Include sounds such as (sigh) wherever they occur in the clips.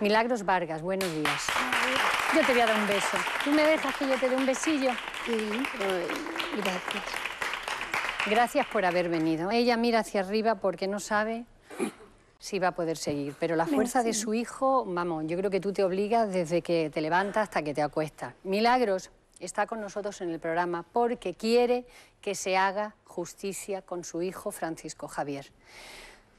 Milagros Vargas, buenos días. Yo te voy a dar un beso. ¿Tú me dejas que yo te dé un besillo? gracias. Gracias por haber venido. Ella mira hacia arriba porque no sabe si va a poder seguir, pero la fuerza de su hijo, vamos, yo creo que tú te obligas desde que te levantas hasta que te acuestas. Milagros está con nosotros en el programa porque quiere que se haga justicia con su hijo Francisco Javier.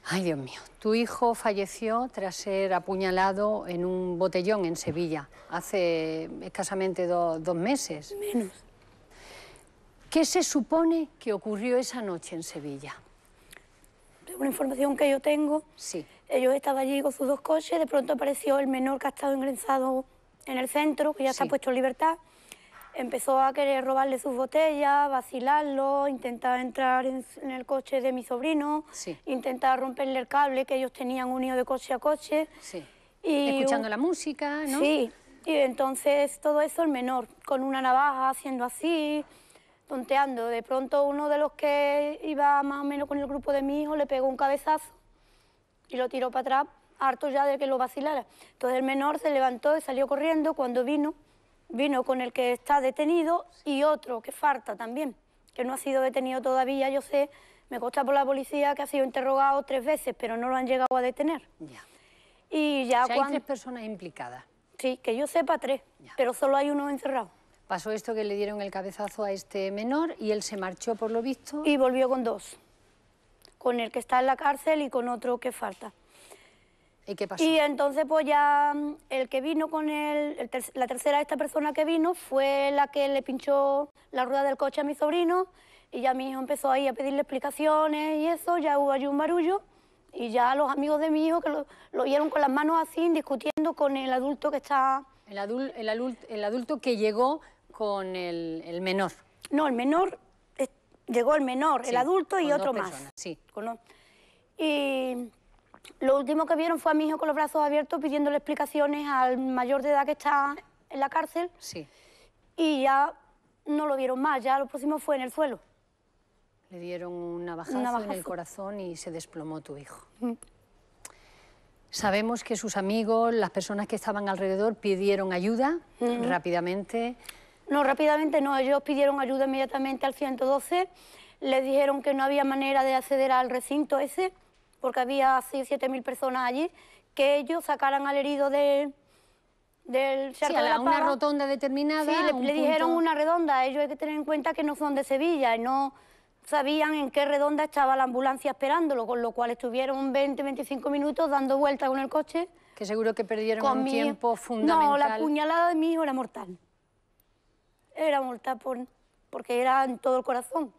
Ay, Dios mío. Tu hijo falleció tras ser apuñalado en un botellón en Sevilla hace escasamente dos meses. Menos. ¿Qué se supone que ocurrió esa noche en Sevilla? una información que yo tengo, sí. ellos estaban allí con sus dos coches, de pronto apareció el menor que ha estado engrenzado en el centro, que ya se ha puesto en libertad. Empezó a querer robarle sus botellas, vacilarlo, intentar entrar en, el coche de mi sobrino, intentar romperle el cable que ellos tenían unido de coche a coche. Sí. Y Escuchando la música, ¿no? Sí, y entonces todo eso el menor, con una navaja, haciendo así, tonteando. De pronto uno de los que iba más o menos con el grupo de mi hijo le pegó un cabezazo y lo tiró para atrás, harto ya de que lo vacilara. Entonces el menor se levantó y salió corriendo. Cuando vino, vino con el que está detenido y otro que falta también, que no ha sido detenido todavía, yo sé, me consta por la policía que ha sido interrogado tres veces, pero no lo han llegado a detener. Ya. Y ya hay tres personas implicadas. Sí, que yo sepa tres, pero solo hay uno encerrado. Pasó esto que le dieron el cabezazo a este menor y él se marchó por lo visto. Y volvió con dos, con el que está en la cárcel y con otro que falta. ¿Y qué pasó? Y entonces pues ya mm, el que vino con él, la tercera de esta persona que vino fue la que le pinchó la rueda del coche a mi sobrino y ya mi hijo empezó ahí a pedirle explicaciones y eso, ya hubo allí un barullo y ya los amigos de mi hijo que lo, lo con las manos así discutiendo con el adulto que está... El, el, adulto, el adulto que llegó con el, menor. No, el menor, llegó el menor, el adulto y otro más. Sí. Con, y lo último que vieron fue a mi hijo con los brazos abiertos pidiéndole explicaciones al mayor de edad que está en la cárcel. Sí. Y ya no lo vieron más, ya lo próximo fue en el suelo. Le dieron una bajada en el corazón y se desplomó tu hijo. Sabemos que sus amigos, las personas que estaban alrededor, pidieron ayuda rápidamente. No, rápidamente no. Ellos pidieron ayuda inmediatamente al 112. Les dijeron que no había manera de acceder al recinto ese porque había 6 o mil personas allí, que ellos sacaran al herido de, del sí, a una rotonda determinada. Sí, le, dijeron una redonda. Ellos hay que tener en cuenta que no son de Sevilla y no sabían en qué redonda estaba la ambulancia esperándolo, con lo cual estuvieron 20, 25 minutos dando vueltas con el coche. Que seguro que perdieron un tiempo fundamental. No, la puñalada de mi hijo era mortal. Era mortal porque era en todo el corazón.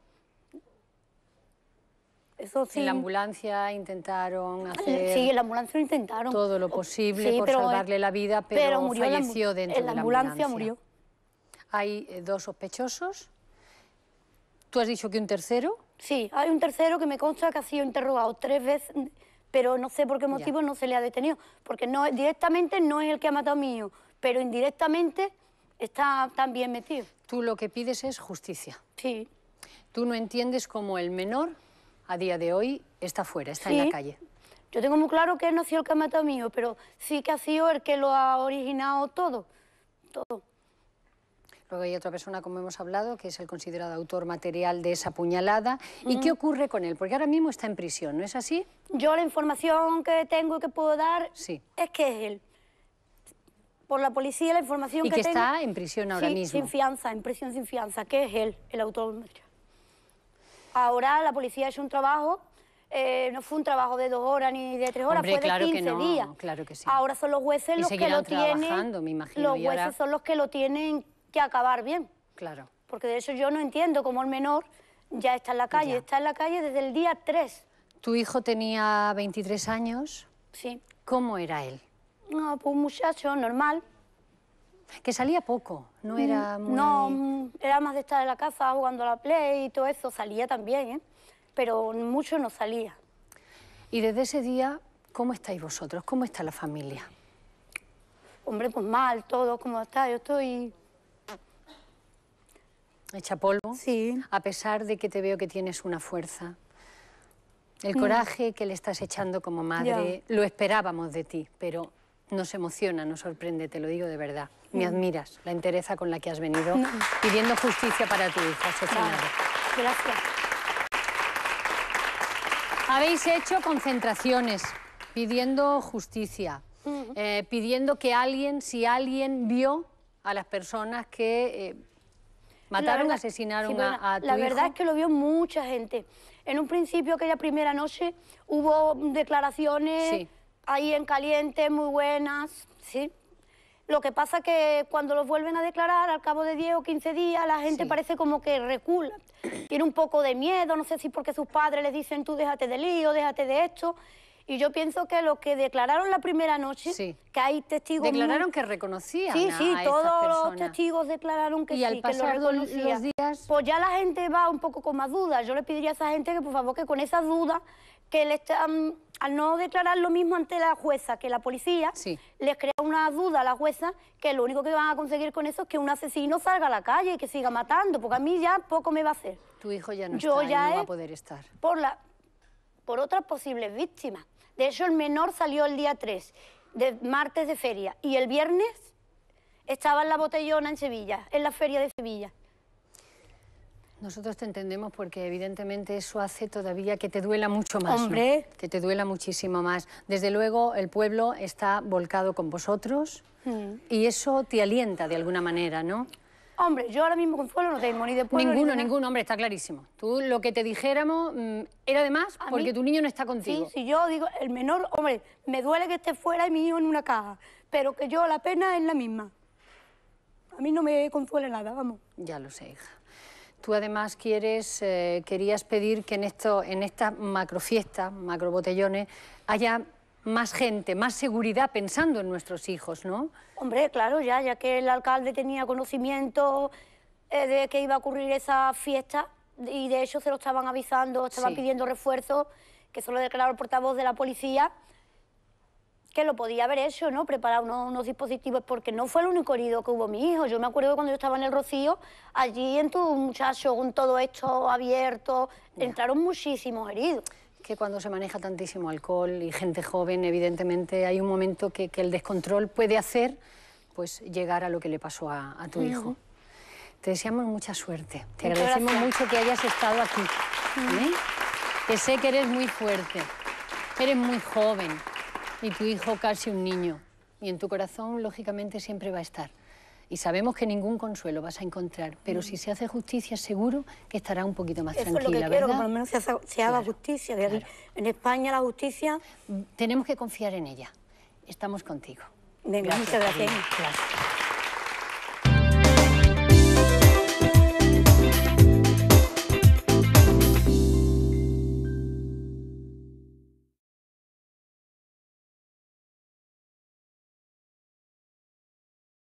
Ah, en la ambulancia intentaron hacer. Sí, la ambulancia intentaron. Todo lo posible por eh, salvarle la vida, pero, falleció dentro en la de la ambulancia. murió. Hay eh, dos sospechosos. ¿Tú has dicho que un tercero? Sí, hay un tercero que me consta que ha sido interrogado tres veces, pero no sé por qué motivo no se le ha detenido. Porque no, directamente no es el que ha matado a mi hijo, pero indirectamente está también metido. Tú lo que pides es justicia. Sí. Tú no entiendes cómo el menor a día de hoy está fuera, está en la calle. Yo tengo muy claro que no ha sido el que ha matado mío, pero sí que ha sido el que lo ha originado todo, todo. Luego hay otra persona, como hemos hablado, que es el considerado autor material de esa puñalada. ¿Y qué ocurre con él? Porque ahora mismo está en prisión, ¿no es así? Yo la información que tengo y que puedo dar sí. es que es él. Por la policía la información que, tengo... Y que está en prisión ahora mismo. sin fianza, en prisión sin fianza, que es él, el autor material. Ahora la policía es un trabajo, eh, no fue un trabajo de dos horas ni de tres horas, fue de claro 15 días. Ahora son los jueces los que lo tienen. los jueces son los que lo tienen que acabar bien. Claro. Porque de eso yo no entiendo cómo el menor ya está en la pues calle, está en la calle desde el día 3. Tu hijo tenía 23 años. Sí. ¿Cómo era él? No, pues un muchacho normal, que salía poco, no era mm, No, mm, era más de estar en la casa jugando a la play y todo eso, salía también, ¿eh? pero mucho no salía. Y desde ese día, ¿cómo estáis vosotros? ¿Cómo está la familia? Hombre, pues mal, todo, ¿cómo está? Yo estoy... Hecha polvo. Sí. A pesar de que te veo que tienes una fuerza. El mm. coraje que le estás echando como madre, lo esperábamos de ti, pero nos emociona, nos sorprende, te lo digo de verdad me mm. admiras, la interesa con la que has venido pidiendo justicia para tu hija, Gracias. Habéis hecho concentraciones pidiendo justicia, mm. eh, pidiendo que alguien, si alguien vio a las personas que eh, mataron, asesinaron a, tu hija. La verdad es que lo vio mucha gente. En un principio, aquella primera noche, hubo declaraciones ahí en caliente, muy buenas, sí. Lo que pasa es que cuando los vuelven a declarar, al cabo de 10 o 15 días, la gente parece como que recula. (clears throat) Tiene un poco de miedo, no sé si porque sus padres les dicen tú déjate de lío, déjate de esto. Y yo pienso que los que declararon la primera noche, que hay testigos... Declararon que reconocían Sí, sí, todos los testigos declararon que sí, que lo reconocían. Los días... Pues ya la gente va un poco con más dudas. Yo le pediría a esa gente que, por favor, que con esas dudas que mm, al no declarar lo mismo ante la jueza que la policía, les crea una duda a la jueza que lo único que van a conseguir con eso es que un asesino salga a la calle y que siga matando, porque a mí ya poco me va a hacer. Tu hijo ya no, está, no va a poder estar. Por, la, por otras posibles víctimas. De hecho, el menor salió el día 3, de martes de feria, y el viernes estaba en la botellona en Sevilla, en la feria de Sevilla. Nosotros te entendemos porque evidentemente eso hace todavía que te duela mucho más. Hombre. Que te duela muchísimo más. Desde luego el pueblo está volcado con vosotros mm. y eso te alienta de alguna manera, ¿no? Hombre, yo ahora mismo consuelo no tengo ni de pueblo. Ninguno, ninguno, hombre, está clarísimo. Tú lo que te dijéramos mm, era de más porque tu niño no está contigo. Sí, si yo digo, el menor, hombre, me duele que esté fuera y mi hijo en una caja, pero que yo la pena es la misma. A mí no me consuela nada, vamos. Ya lo sé, hija. Tú además quieres, eh, querías pedir que en, esto, en estas macro macrobotellones, haya más gente, más seguridad pensando en nuestros hijos, ¿no? Hombre, claro, ya, ya que el alcalde tenía conocimiento eh, de que iba a ocurrir esa fiesta y de hecho se lo estaban avisando, estaban pidiendo refuerzos, que solo lo declaró el portavoz de la policía que lo podía haber hecho, ¿no? Preparar unos, dispositivos, porque no fue el único herido que hubo mi hijo. Yo me acuerdo cuando yo estaba en el Rocío, allí en tu un muchacho, con todo esto abierto, entraron muchísimos heridos. Que cuando se maneja tantísimo alcohol y gente joven, evidentemente hay un momento que, el descontrol puede hacer pues llegar a lo que le pasó a, tu hijo. Te deseamos mucha suerte. Te agradecemos mucho que hayas estado aquí. ¿eh? Que sé que eres muy fuerte, eres muy joven, y tu hijo casi un niño. Y en tu corazón, lógicamente, siempre va a estar. Y sabemos que ningún consuelo vas a encontrar, pero mm. si se hace justicia, seguro que estará un poquito más Eso tranquila, es lo que quiero, por lo menos se, haga, justicia. En España la justicia... Tenemos que confiar en ella. Estamos contigo. muchas gracias.